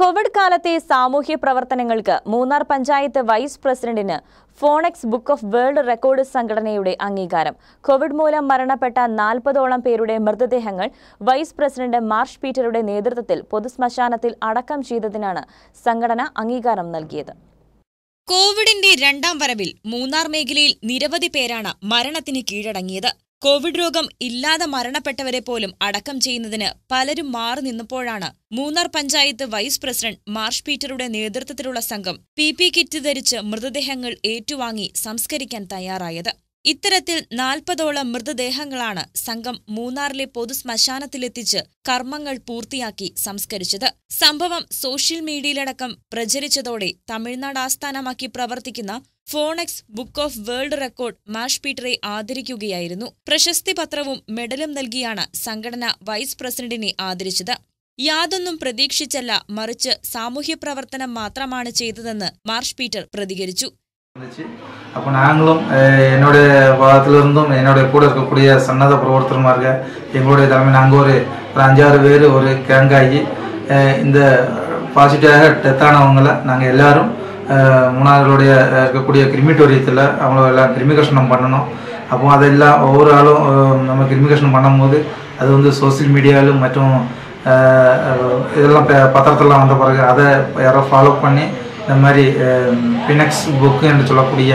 Covid കാലത്തെ സാമൂഹ്യ പ്രവർത്തനങ്ങൾക്ക് മൂന്നാർ പഞ്ചായത്ത് വൈസ് പ്രസിഡന്റിന് Phoenix book of world record സംഘടനയുടെ അംഗീകാരം കോവിഡ് മൂലം മരണപ്പെട്ട നാൽപ്പതോളം പേരുടെ മൃതദേഹങ്ങൾ വൈസ് പ്രസിഡന്റ് മാർഷ് പീറ്ററുടെ നേതൃത്വത്തിൽ പൊതുശ്മശാനത്തിൽ അടക്കം ചെയ്തതിനാണ് സംഘടന അംഗീകാരം നൽകിയത് കോവിഡിന്റെ രണ്ടാം വരവിൽ മൂന്നാർ മേഖലയിൽ നിരവധി പേരാണ് മരണത്തിന് കീഴടങ്ങിയത് കോവിഡ് രോഗം ഇല്ലാതെ മരണപ്പെട്ടവരെ പോലും അടക്കം ചെയ്യുന്നതിന് പലരും മാറി നിന്നപ്പോഴാണ് Munnar panchayat vice president Marsh പീറ്ററുടെ നേതൃത്വത്തിലുള്ള സംഘം പി പി കിറ്റ് ധരിച്ച് മൃതദേഹങ്ങൾ ഏറ്റുവാങ്ങി സംസ്കരിക്കാൻ തയ്യാറായത് ഇത്തരത്തിൽ നാൽപ്പതോളം മൃതദേഹങ്ങളാണ് സംഘം മൂന്നാറിലെ പൊതു ശ്മശാനത്തിലെത്തിച്ച് കർമ്മങ്ങൾ പൂർത്തിയാക്കി സംസ്കരിച്ചത് സംഭവം സോഷ്യൽ മീഡിയയിലടക്കം പ്രചരിച്ചതോടെ തമിഴ്നാട് ആസ്ഥാനമാക്കി പ്രവർത്തിക്കുന്ന Phoenix book of world record മാഷ് പീറ്ററെ ആദരിക്കുകയായിരുന്നു പ്രശസ്തി പത്രവും മെഡലും നൽകിയാണ് സംഘടന വൈസ് പ്രസിഡന്റിനെ ആദരിച്ചത് യാതൊന്നും പ്രതീക്ഷിച്ചല്ല മറിച്ച് സാമൂഹ്യ പ്രവർത്തനം മാത്രമാണ് ചെയ്തതെന്ന് മാർഷ് പീറ്റർ പ്രതികരിച്ചു அப்போ ഞങ്ങളും എന്നോട് பாகத்திலிருந்தும் എന്നോട് കൂടെ இருக்கக்கூடிய സന്നദ്ധ பிரவர்த்தனமாக எங்களுடைய தலைமை അങ്ങ് ഒരു അഞ്ചാറ് പേര് ഒരു ஒரு கேங்காகி இந்த பாசிட்டிவாக டெத்தானவங்களை நாங்கள் എല്ലാവരും மூணாறுகளுடைய இருக்கக்கூடிய கிருமிட்டோரியத்தில் அவங்கள எல்லாம் கிருமிகர்ஷனம் பண்ணணும் அப்போ அதெல்லாம் ஒவ்வொரு ஆளும் நம்ம கிருமிகர்ஷனம் பண்ணும்போது அது வந்து சோசியல் மீடியாவிலும் மற்றும் இதெல்லாம் பத்திரத்தெல்லாம் வந்த பிறகு அதை யாரோ ஃபாலோ பண்ணி இந்த மாதிரி பினக்ஸ் புக்கு என்று சொல்லக்கூடிய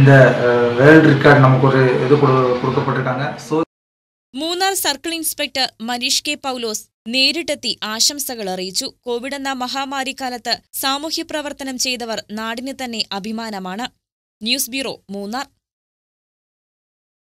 இந்த வேர்ல்டு ரெக்கார்டு நமக்கு ஒரு இது கொடு கொடுக்கப்பட்டிருக்காங்க so Munnar circle inspector Manish K Paulose നേരിട്ടെത്തി ആശംസകൾ അറിയിച്ചു കോവിഡ് എന്ന മഹാമാരി കാലത്ത് സാമൂഹ്യ പ്രവർത്തനം ചെയ്തവർ നാടിന് തന്നെ അഭിമാനമാണ് ന്യൂസ് ബ്യൂറോ മൂന്നാർ